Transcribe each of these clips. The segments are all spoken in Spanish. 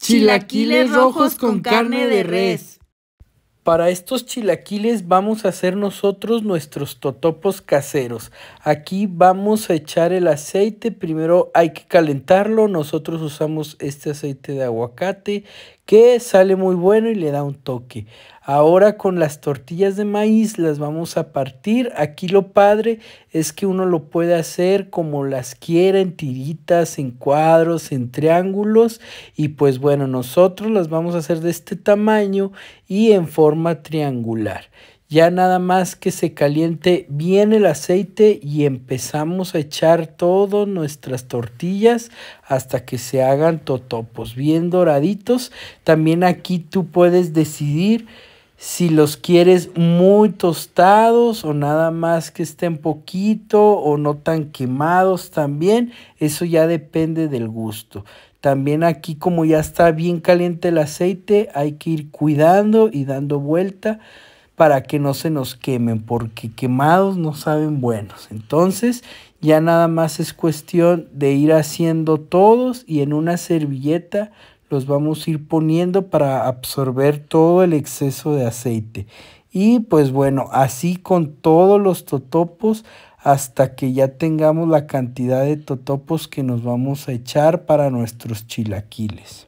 Chilaquiles rojos con carne de res. Para estos chilaquiles vamos a hacer nosotros nuestros totopos caseros. Aquí vamos a echar el aceite. Primero hay que calentarlo. Nosotros usamos este aceite de aguacate que sale muy bueno y le da un toque. Ahora con las tortillas de maíz las vamos a partir. Aquí lo padre es que uno lo puede hacer como las quiera, en tiritas, en cuadros, en triángulos. Y pues bueno, nosotros las vamos a hacer de este tamaño y en forma triangular. Ya nada más que se caliente bien el aceite y empezamos a echar todas nuestras tortillas hasta que se hagan totopos bien doraditos. También aquí tú puedes decidir si los quieres muy tostados o nada más que estén poquito o no tan quemados también, eso ya depende del gusto. También aquí como ya está bien caliente el aceite, hay que ir cuidando y dando vuelta para que no se nos quemen, porque quemados no saben buenos. Entonces ya nada más es cuestión de ir haciendo todos y en una servilleta los vamos a ir poniendo para absorber todo el exceso de aceite. Y pues bueno, así con todos los totopos hasta que ya tengamos la cantidad de totopos que nos vamos a echar para nuestros chilaquiles.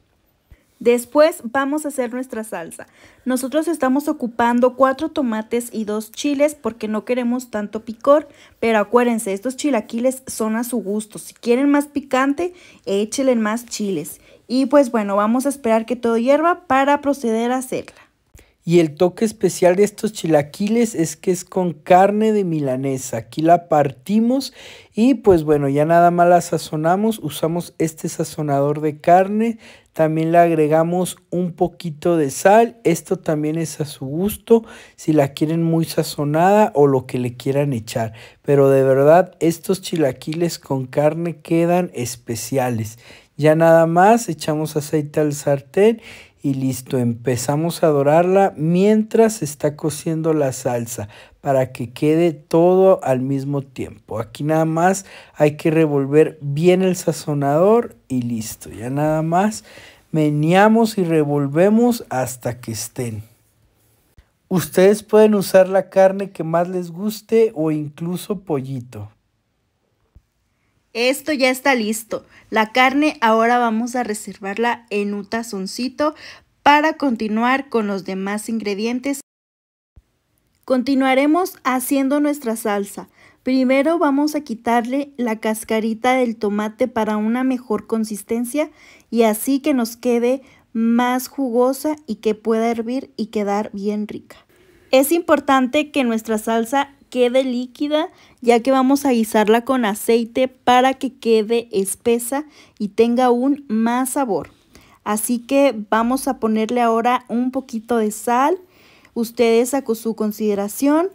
Después vamos a hacer nuestra salsa. Nosotros estamos ocupando cuatro tomates y dos chiles porque no queremos tanto picor, pero acuérdense, estos chilaquiles son a su gusto. Si quieren más picante, échenle más chiles. Y pues bueno, vamos a esperar que todo hierva para proceder a hacerla. Y el toque especial de estos chilaquiles es que es con carne de milanesa. Aquí la partimos y pues bueno, ya nada más la sazonamos. Usamos este sazonador de carne. También le agregamos un poquito de sal. Esto también es a su gusto, si la quieren muy sazonada o lo que le quieran echar. Pero de verdad, estos chilaquiles con carne quedan especiales. Ya nada más echamos aceite al sartén y listo, empezamos a dorarla mientras está cociendo la salsa para que quede todo al mismo tiempo. Aquí nada más hay que revolver bien el sazonador y listo, ya nada más meneamos y revolvemos hasta que estén. Ustedes pueden usar la carne que más les guste o incluso pollito. Esto ya está listo. La carne ahora vamos a reservarla en un tazoncito para continuar con los demás ingredientes. Continuaremos haciendo nuestra salsa. Primero vamos a quitarle la cascarita del tomate para una mejor consistencia y así que nos quede más jugosa y que pueda hervir y quedar bien rica. Es importante que nuestra salsa quede líquida, ya que vamos a guisarla con aceite para que quede espesa y tenga aún más sabor. Así que vamos a ponerle ahora un poquito de sal, ustedes a su consideración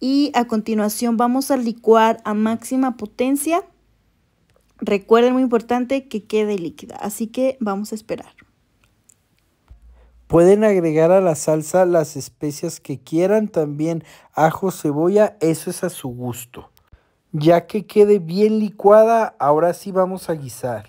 y a continuación vamos a licuar a máxima potencia. Recuerden muy importante que quede líquida, así que vamos a esperar. Pueden agregar a la salsa las especias que quieran, también ajo, cebolla, eso es a su gusto. Ya que quede bien licuada, ahora sí vamos a guisar.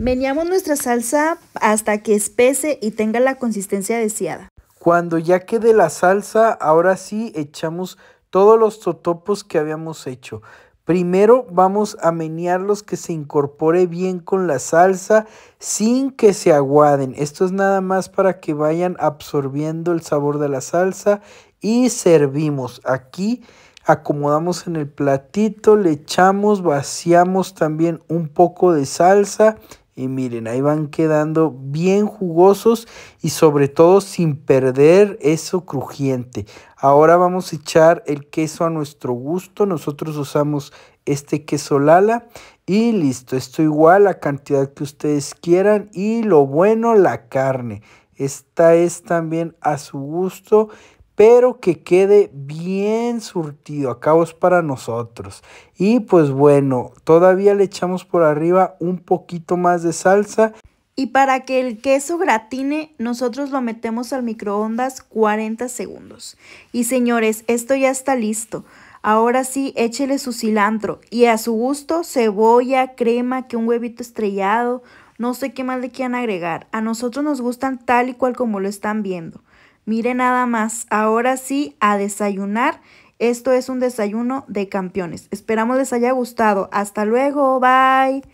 Meneamos nuestra salsa hasta que espese y tenga la consistencia deseada. Cuando ya quede la salsa, ahora sí echamos todos los totopos que habíamos hecho. Primero vamos a menearlos que se incorpore bien con la salsa sin que se aguaden. Esto es nada más para que vayan absorbiendo el sabor de la salsa y servimos. Aquí acomodamos en el platito, le echamos, vaciamos también un poco de salsa y miren, ahí van quedando bien jugosos y sobre todo sin perder eso crujiente. Ahora vamos a echar el queso a nuestro gusto. Nosotros usamos este queso Lala y listo. Esto igual la cantidad que ustedes quieran y lo bueno la carne. Esta es también a su gusto pero que quede bien surtido. Acabo es para nosotros. Y pues bueno, todavía le echamos por arriba un poquito más de salsa. Y para que el queso gratine, nosotros lo metemos al microondas 40 segundos. Y señores, esto ya está listo. Ahora sí, échele su cilantro y a su gusto cebolla, crema, que un huevito estrellado, no sé qué más le quieran agregar. A nosotros nos gustan tal y cual como lo están viendo. Mire nada más, ahora sí a desayunar. Esto es un desayuno de campeones. Esperamos les haya gustado. Hasta luego, bye.